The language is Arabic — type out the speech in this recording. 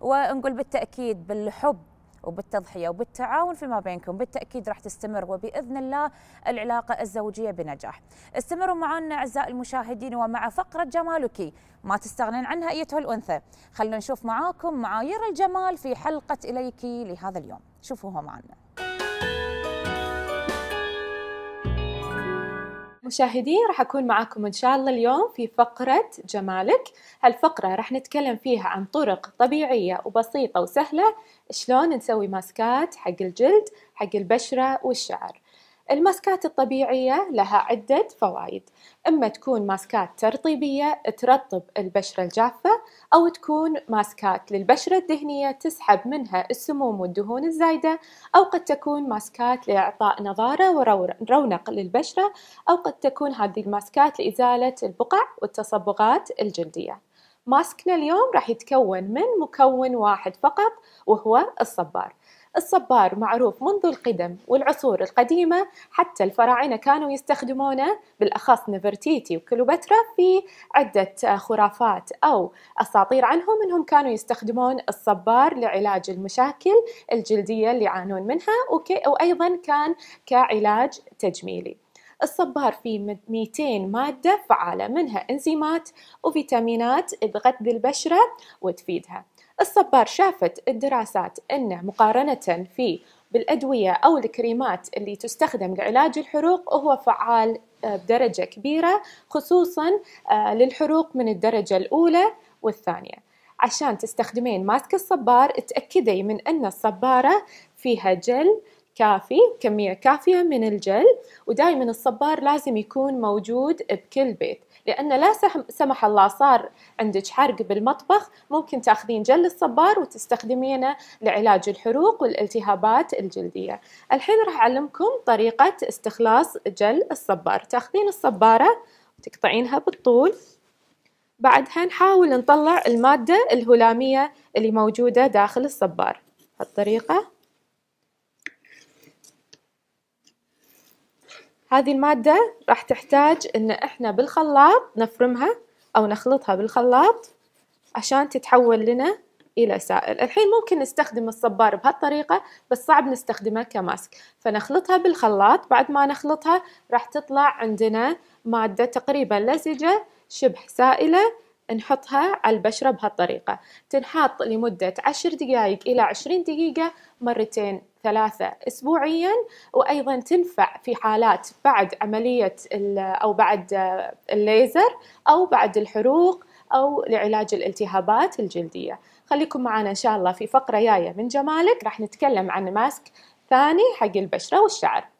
ونقول بالتاكيد بالحب وبالتضحية وبالتعاون فيما بينكم بالتأكيد راح تستمر وبإذن الله العلاقة الزوجية بنجاح استمروا معنا أعزائي المشاهدين ومع فقرة جمالك ما تستغنين عنها أيتها الأنثى خلونا نشوف معاكم معايير الجمال في حلقة إليك لهذا اليوم شوفوها معنا مشاهدي راح أكون معاكم إن شاء الله اليوم في فقرة جمالك هالفقرة راح نتكلم فيها عن طرق طبيعية وبسيطة وسهلة شلون نسوي ماسكات حق الجلد حق البشرة والشعر الماسكات الطبيعية لها عدة فوائد إما تكون ماسكات ترطيبية ترطب البشرة الجافة أو تكون ماسكات للبشرة الدهنية تسحب منها السموم والدهون الزايدة أو قد تكون ماسكات لإعطاء نظارة ورونق للبشرة أو قد تكون هذه الماسكات لإزالة البقع والتصبغات الجلدية ماسكنا اليوم راح يتكون من مكون واحد فقط وهو الصبار الصبار معروف منذ القدم والعصور القديمة حتى الفراعنة كانوا يستخدمونه بالأخص نفرتيتي وكليوباترا في عدة خرافات أو أساطير عنهم أنهم كانوا يستخدمون الصبار لعلاج المشاكل الجلدية اللي يعانون منها وأيضا كان كعلاج تجميلي الصبار فيه 200 مادة فعالة منها إنزيمات وفيتامينات تغذي البشرة وتفيدها الصبار شافت الدراسات أن مقارنة في بالأدوية أو الكريمات اللي تستخدم لعلاج الحروق وهو فعال آه، بدرجة كبيرة خصوصا آه، للحروق من الدرجة الأولى والثانية عشان تستخدمين ماسك الصبار اتأكدي من أن الصبارة فيها جل كافي كمية كافية من الجل ودائما الصبار لازم يكون موجود بكل بيت لأن لا سمح الله صار عندك حرق بالمطبخ ممكن تاخذين جل الصبار وتستخدمينه لعلاج الحروق والالتهابات الجلدية الحين راح أعلمكم طريقة استخلاص جل الصبار تاخذين الصبارة وتقطعينها بالطول بعدها نحاول نطلع المادة الهلامية اللي موجودة داخل الصبار هالطريقة هذه المادة راح تحتاج ان احنا بالخلاط نفرمها او نخلطها بالخلاط عشان تتحول لنا الى سائل الحين ممكن نستخدم الصبار بهالطريقة بس صعب نستخدمه كماسك فنخلطها بالخلاط بعد ما نخلطها راح تطلع عندنا مادة تقريبا لزجة شبه سائلة نحطها على البشرة بهالطريقة تنحط لمدة عشر دقائق إلى عشرين دقيقة مرتين ثلاثة أسبوعيا وأيضا تنفع في حالات بعد عملية أو بعد الليزر أو بعد الحروق أو لعلاج الالتهابات الجلدية خليكم معنا إن شاء الله في فقرة جاية من جمالك راح نتكلم عن ماسك ثاني حق البشرة والشعر